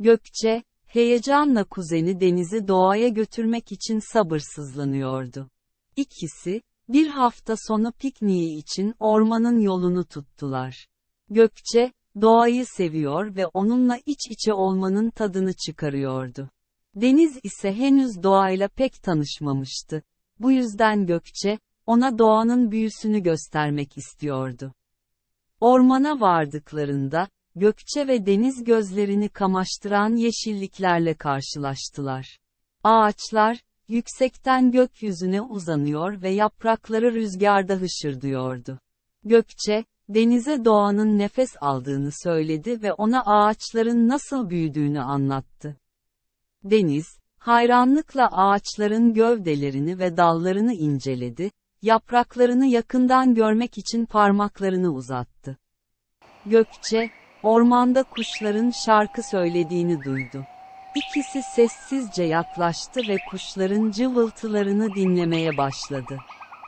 Gökçe, heyecanla kuzeni Deniz'i doğaya götürmek için sabırsızlanıyordu. İkisi, bir hafta sonu pikniği için ormanın yolunu tuttular. Gökçe, doğayı seviyor ve onunla iç içe olmanın tadını çıkarıyordu. Deniz ise henüz doğayla pek tanışmamıştı. Bu yüzden Gökçe, ona doğanın büyüsünü göstermek istiyordu. Ormana vardıklarında, gökçe ve deniz gözlerini kamaştıran yeşilliklerle karşılaştılar. Ağaçlar, yüksekten gökyüzüne uzanıyor ve yaprakları rüzgarda hışırdıyordu. Gökçe, denize doğanın nefes aldığını söyledi ve ona ağaçların nasıl büyüdüğünü anlattı. Deniz, hayranlıkla ağaçların gövdelerini ve dallarını inceledi, yapraklarını yakından görmek için parmaklarını uzattı. Gökçe, Ormanda kuşların şarkı söylediğini duydu. İkisi sessizce yaklaştı ve kuşların cıvıltılarını dinlemeye başladı.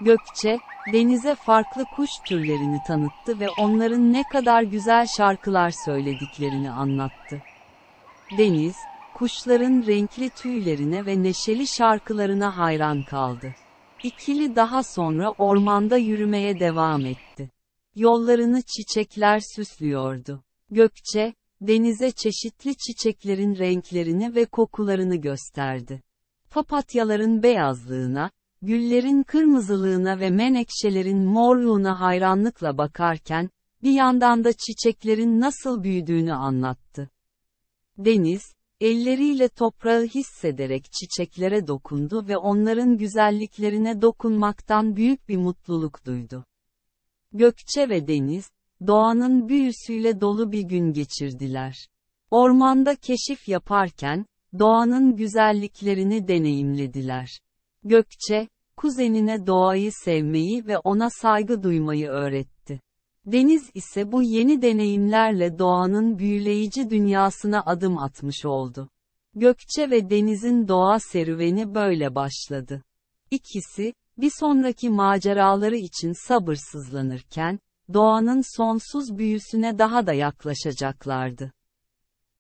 Gökçe, denize farklı kuş türlerini tanıttı ve onların ne kadar güzel şarkılar söylediklerini anlattı. Deniz, kuşların renkli tüylerine ve neşeli şarkılarına hayran kaldı. İkili daha sonra ormanda yürümeye devam etti. Yollarını çiçekler süslüyordu. Gökçe, denize çeşitli çiçeklerin renklerini ve kokularını gösterdi. Papatyaların beyazlığına, güllerin kırmızılığına ve menekşelerin morluğuna hayranlıkla bakarken, bir yandan da çiçeklerin nasıl büyüdüğünü anlattı. Deniz, elleriyle toprağı hissederek çiçeklere dokundu ve onların güzelliklerine dokunmaktan büyük bir mutluluk duydu. Gökçe ve Deniz, doğanın büyüsüyle dolu bir gün geçirdiler. Ormanda keşif yaparken, doğanın güzelliklerini deneyimlediler. Gökçe, kuzenine doğayı sevmeyi ve ona saygı duymayı öğretti. Deniz ise bu yeni deneyimlerle doğanın büyüleyici dünyasına adım atmış oldu. Gökçe ve Deniz'in doğa serüveni böyle başladı. İkisi, bir sonraki maceraları için sabırsızlanırken, doğanın sonsuz büyüsüne daha da yaklaşacaklardı.